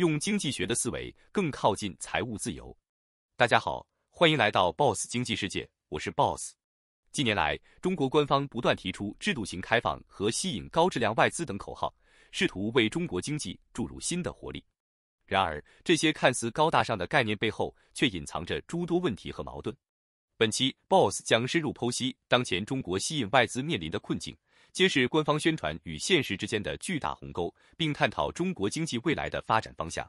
用经济学的思维更靠近财务自由。大家好，欢迎来到 Boss 经济世界，我是 Boss。近年来，中国官方不断提出制度型开放和吸引高质量外资等口号，试图为中国经济注入新的活力。然而，这些看似高大上的概念背后，却隐藏着诸多问题和矛盾。本期 Boss 将深入剖析当前中国吸引外资面临的困境。揭示官方宣传与现实之间的巨大鸿沟，并探讨中国经济未来的发展方向。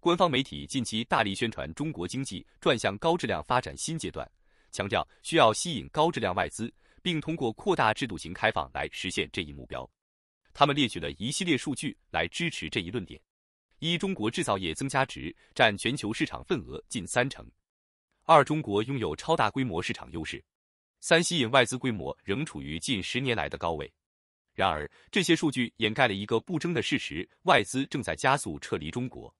官方媒体近期大力宣传中国经济转向高质量发展新阶段，强调需要吸引高质量外资，并通过扩大制度型开放来实现这一目标。他们列举了一系列数据来支持这一论点：一、中国制造业增加值占全球市场份额近三成；二、中国拥有超大规模市场优势。三、吸引外资规模仍处于近十年来的高位。然而，这些数据掩盖了一个不争的事实：外资正在加速撤离中国。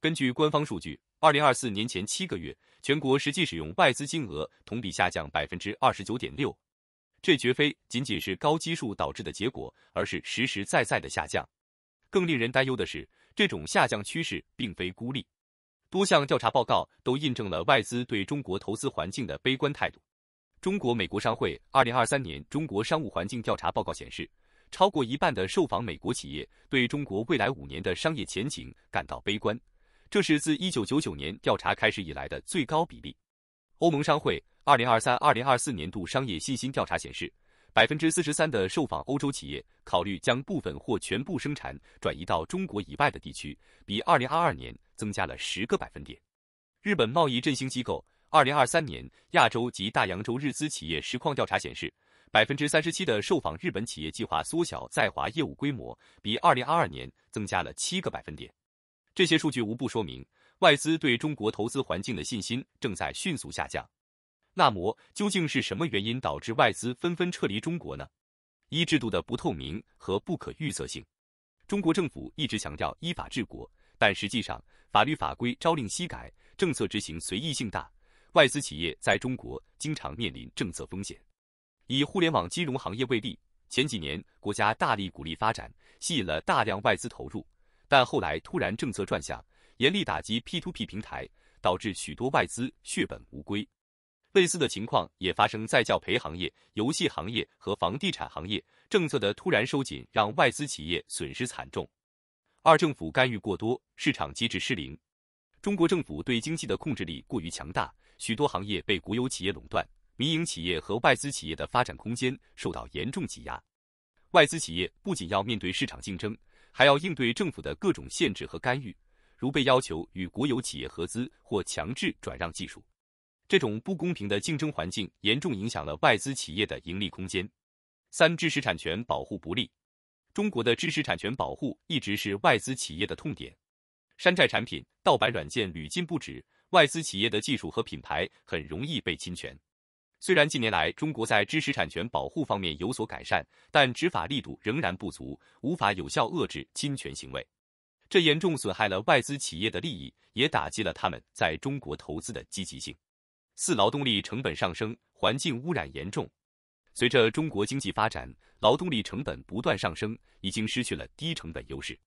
根据官方数据，二零二四年前七个月，全国实际使用外资金额同比下降百分之二十九点六。这绝非仅仅是高基数导致的结果，而是实实在在的下降。更令人担忧的是，这种下降趋势并非孤立。多项调查报告都印证了外资对中国投资环境的悲观态度。中国美国商会2023年中国商务环境调查报告显示，超过一半的受访美国企业对中国未来五年的商业前景感到悲观，这是自1999年调查开始以来的最高比例。欧盟商会2023-2024年度商业信心调查显示，百分之四十三的受访欧洲企业考虑将部分或全部生产转移到中国以外的地区，比2022年增加了十个百分点。日本贸易振兴机构。二零二三年亚洲及大洋洲日资企业实况调查显示，百分之三十七的受访日本企业计划缩小在华业务规模，比二零二二年增加了七个百分点。这些数据无不说明外资对中国投资环境的信心正在迅速下降。那么，究竟是什么原因导致外资纷纷撤离中国呢？一、制度的不透明和不可预测性。中国政府一直强调依法治国，但实际上法律法规朝令夕改，政策执行随意性大。外资企业在中国经常面临政策风险。以互联网金融行业为例，前几年国家大力鼓励发展，吸引了大量外资投入，但后来突然政策转向，严厉打击 P to P 平台，导致许多外资血本无归。类似的情况也发生在教培行业、游戏行业和房地产行业。政策的突然收紧让外资企业损失惨重。二、政府干预过多，市场机制失灵。中国政府对经济的控制力过于强大。许多行业被国有企业垄断，民营企业和外资企业的发展空间受到严重挤压。外资企业不仅要面对市场竞争，还要应对政府的各种限制和干预，如被要求与国有企业合资或强制转让技术。这种不公平的竞争环境严重影响了外资企业的盈利空间。三、知识产权保护不力，中国的知识产权保护一直是外资企业的痛点，山寨产品、盗版软件屡禁不止。外资企业的技术和品牌很容易被侵权。虽然近年来中国在知识产权保护方面有所改善，但执法力度仍然不足，无法有效遏制侵权行为。这严重损害了外资企业的利益，也打击了他们在中国投资的积极性。四、劳动力成本上升，环境污染严重。随着中国经济发展，劳动力成本不断上升，已经失去了低成本优势。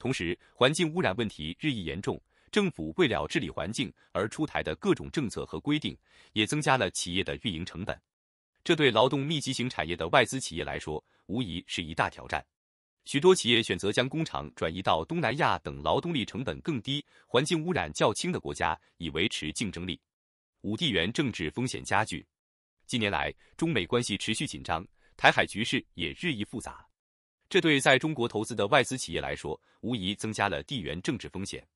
同时，环境污染问题日益严重。政府为了治理环境而出台的各种政策和规定，也增加了企业的运营成本。这对劳动密集型产业的外资企业来说，无疑是一大挑战。许多企业选择将工厂转移到东南亚等劳动力成本更低、环境污染较轻的国家，以维持竞争力。五地缘政治风险加剧。近年来，中美关系持续紧张，台海局势也日益复杂。这对在中国投资的外资企业来说，无疑增加了地缘政治风险。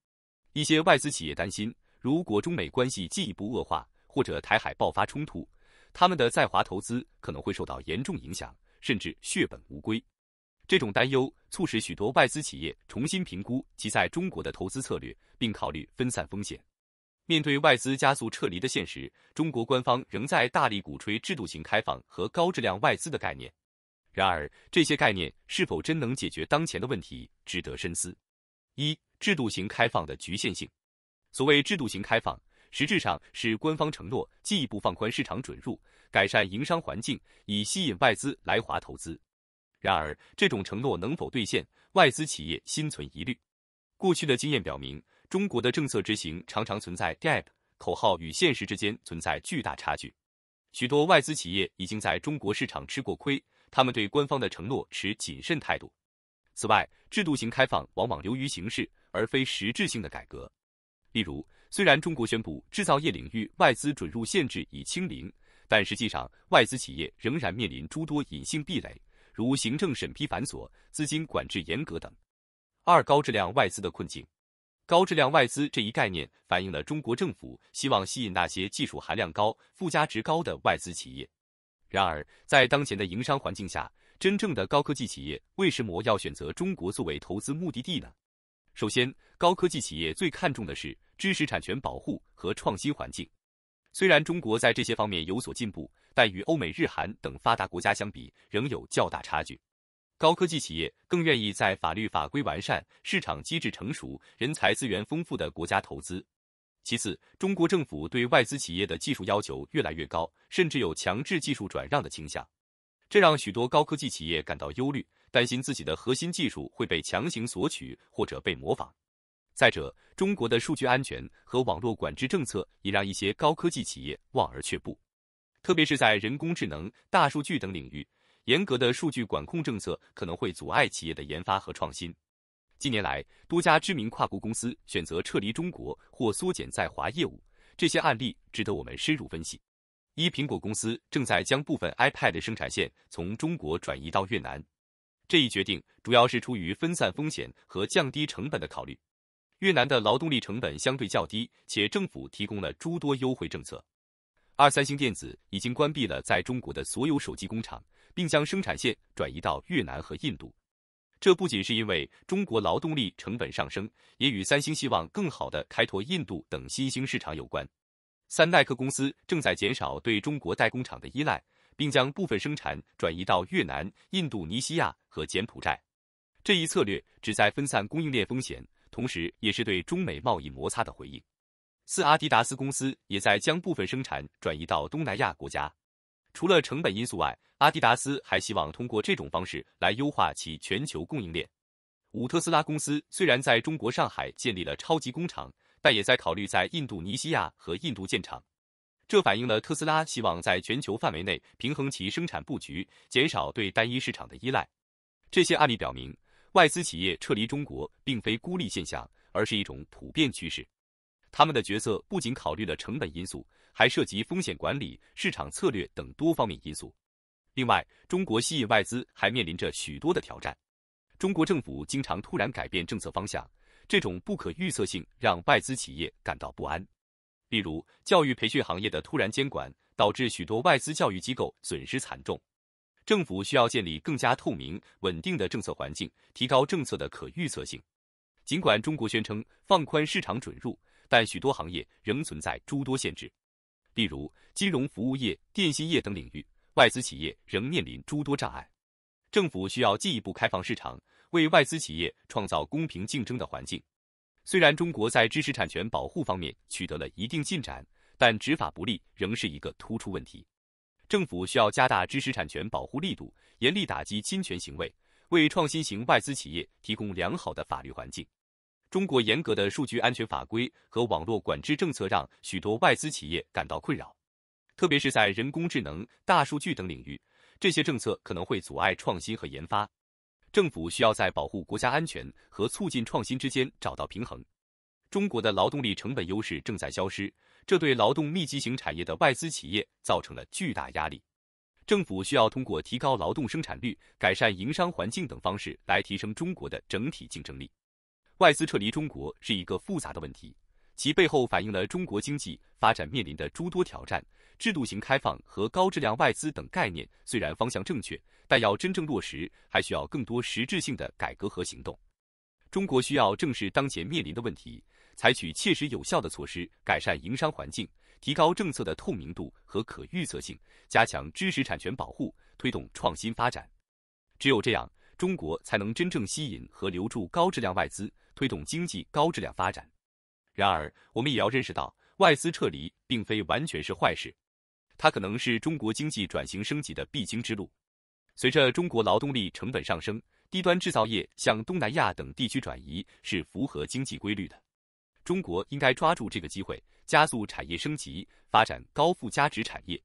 一些外资企业担心，如果中美关系进一步恶化，或者台海爆发冲突，他们的在华投资可能会受到严重影响，甚至血本无归。这种担忧促使许多外资企业重新评估其在中国的投资策略，并考虑分散风险。面对外资加速撤离的现实，中国官方仍在大力鼓吹制度性开放和高质量外资的概念。然而，这些概念是否真能解决当前的问题，值得深思。一、制度型开放的局限性。所谓制度型开放，实质上是官方承诺进一步放宽市场准入，改善营商环境，以吸引外资来华投资。然而，这种承诺能否兑现，外资企业心存疑虑。过去的经验表明，中国的政策执行常常存在 gap，口号与现实之间存在巨大差距。许多外资企业已经在中国市场吃过亏，他们对官方的承诺持谨慎态度。此外，制度型开放往往流于形式，而非实质性的改革。例如，虽然中国宣布制造业领域外资准入限制已清零，但实际上外资企业仍然面临诸多隐性壁垒，如行政审批繁琐、资金管制严格等。二、高质量外资的困境。高质量外资这一概念反映了中国政府希望吸引那些技术含量高、附加值高的外资企业。然而，在当前的营商环境下，真正的高科技企业为什么要选择中国作为投资目的地呢？首先，高科技企业最看重的是知识产权保护和创新环境。虽然中国在这些方面有所进步，但与欧美日韩等发达国家相比，仍有较大差距。高科技企业更愿意在法律法规完善、市场机制成熟、人才资源丰富的国家投资。其次，中国政府对外资企业的技术要求越来越高，甚至有强制技术转让的倾向。这让许多高科技企业感到忧虑，担心自己的核心技术会被强行索取或者被模仿。再者，中国的数据安全和网络管制政策也让一些高科技企业望而却步，特别是在人工智能、大数据等领域，严格的数据管控政策可能会阻碍企业的研发和创新。近年来，多家知名跨国公司选择撤离中国或缩减在华业务，这些案例值得我们深入分析。一苹果公司正在将部分 iPad 生产线从中国转移到越南。这一决定主要是出于分散风险和降低成本的考虑。越南的劳动力成本相对较低，且政府提供了诸多优惠政策。二三星电子已经关闭了在中国的所有手机工厂，并将生产线转移到越南和印度。这不仅是因为中国劳动力成本上升，也与三星希望更好地开拓印度等新兴市场有关。三耐克公司正在减少对中国代工厂的依赖，并将部分生产转移到越南、印度尼西亚和柬埔寨。这一策略旨在分散供应链风险，同时也是对中美贸易摩擦的回应。四阿迪达斯公司也在将部分生产转移到东南亚国家。除了成本因素外，阿迪达斯还希望通过这种方式来优化其全球供应链。五特斯拉公司虽然在中国上海建立了超级工厂。但也在考虑在印度尼西亚和印度建厂，这反映了特斯拉希望在全球范围内平衡其生产布局，减少对单一市场的依赖。这些案例表明，外资企业撤离中国并非孤立现象，而是一种普遍趋势。他们的决策不仅考虑了成本因素，还涉及风险管理、市场策略等多方面因素。另外，中国吸引外资还面临着许多的挑战。中国政府经常突然改变政策方向。这种不可预测性让外资企业感到不安。例如，教育培训行业的突然监管导致许多外资教育机构损失惨重。政府需要建立更加透明、稳定的政策环境，提高政策的可预测性。尽管中国宣称放宽市场准入，但许多行业仍存在诸多限制。例如，金融服务业、电信业等领域，外资企业仍面临诸多障碍。政府需要进一步开放市场。为外资企业创造公平竞争的环境。虽然中国在知识产权保护方面取得了一定进展，但执法不力仍是一个突出问题。政府需要加大知识产权保护力度，严厉打击侵权行为，为创新型外资企业提供良好的法律环境。中国严格的数据安全法规和网络管制政策让许多外资企业感到困扰，特别是在人工智能、大数据等领域，这些政策可能会阻碍创新和研发。政府需要在保护国家安全和促进创新之间找到平衡。中国的劳动力成本优势正在消失，这对劳动密集型产业的外资企业造成了巨大压力。政府需要通过提高劳动生产率、改善营商环境等方式来提升中国的整体竞争力。外资撤离中国是一个复杂的问题。其背后反映了中国经济发展面临的诸多挑战。制度型开放和高质量外资等概念虽然方向正确，但要真正落实，还需要更多实质性的改革和行动。中国需要正视当前面临的问题，采取切实有效的措施，改善营商环境，提高政策的透明度和可预测性，加强知识产权保护，推动创新发展。只有这样，中国才能真正吸引和留住高质量外资，推动经济高质量发展。然而，我们也要认识到，外资撤离并非完全是坏事，它可能是中国经济转型升级的必经之路。随着中国劳动力成本上升，低端制造业向东南亚等地区转移是符合经济规律的。中国应该抓住这个机会，加速产业升级，发展高附加值产业。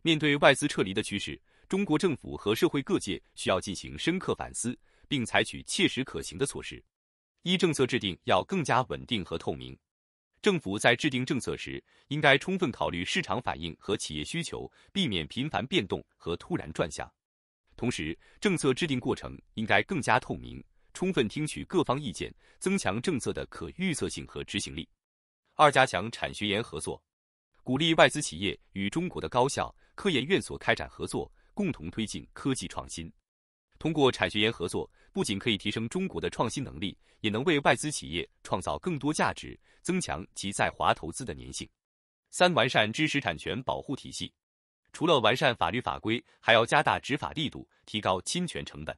面对外资撤离的趋势，中国政府和社会各界需要进行深刻反思，并采取切实可行的措施。一政策制定要更加稳定和透明，政府在制定政策时应该充分考虑市场反应和企业需求，避免频繁变动和突然转向。同时，政策制定过程应该更加透明，充分听取各方意见，增强政策的可预测性和执行力。二加强产学研合作，鼓励外资企业与中国的高校、科研院所开展合作，共同推进科技创新。通过产学研合作。不仅可以提升中国的创新能力，也能为外资企业创造更多价值，增强其在华投资的粘性。三、完善知识产权保护体系，除了完善法律法规，还要加大执法力度，提高侵权成本。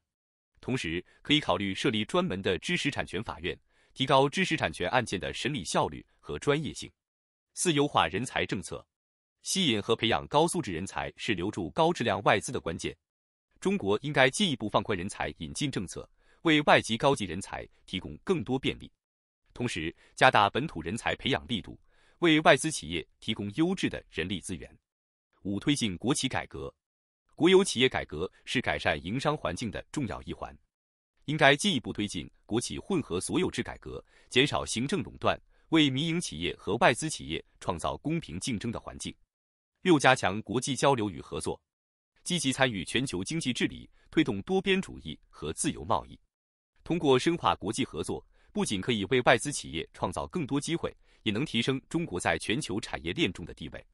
同时，可以考虑设立专门的知识产权法院，提高知识产权案件的审理效率和专业性。四、优化人才政策，吸引和培养高素质人才是留住高质量外资的关键。中国应该进一步放宽人才引进政策，为外籍高级人才提供更多便利；同时，加大本土人才培养力度，为外资企业提供优质的人力资源。五、推进国企改革，国有企业改革是改善营商环境的重要一环，应该进一步推进国企混合所有制改革，减少行政垄断，为民营企业和外资企业创造公平竞争的环境。六、加强国际交流与合作。积极参与全球经济治理，推动多边主义和自由贸易。通过深化国际合作，不仅可以为外资企业创造更多机会，也能提升中国在全球产业链中的地位。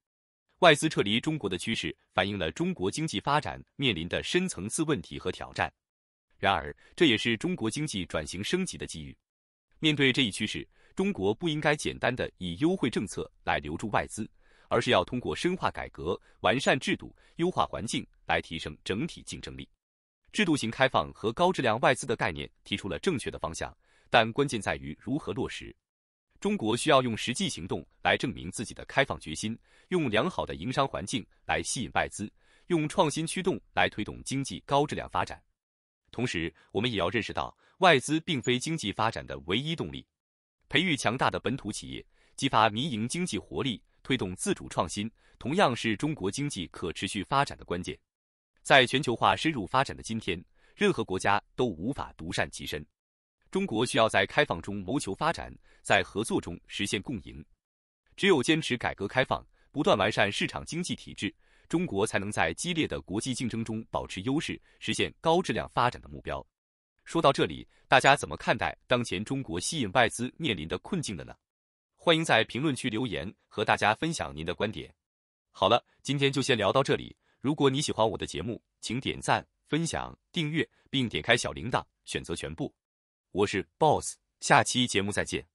外资撤离中国的趋势反映了中国经济发展面临的深层次问题和挑战，然而，这也是中国经济转型升级的机遇。面对这一趋势，中国不应该简单的以优惠政策来留住外资，而是要通过深化改革、完善制度、优化环境。来提升整体竞争力，制度型开放和高质量外资的概念提出了正确的方向，但关键在于如何落实。中国需要用实际行动来证明自己的开放决心，用良好的营商环境来吸引外资，用创新驱动来推动经济高质量发展。同时，我们也要认识到，外资并非经济发展的唯一动力，培育强大的本土企业，激发民营经济活力，推动自主创新，同样是中国经济可持续发展的关键。在全球化深入发展的今天，任何国家都无法独善其身。中国需要在开放中谋求发展，在合作中实现共赢。只有坚持改革开放，不断完善市场经济体制，中国才能在激烈的国际竞争中保持优势，实现高质量发展的目标。说到这里，大家怎么看待当前中国吸引外资面临的困境的呢？欢迎在评论区留言，和大家分享您的观点。好了，今天就先聊到这里。如果你喜欢我的节目，请点赞、分享、订阅，并点开小铃铛，选择全部。我是 Boss，下期节目再见。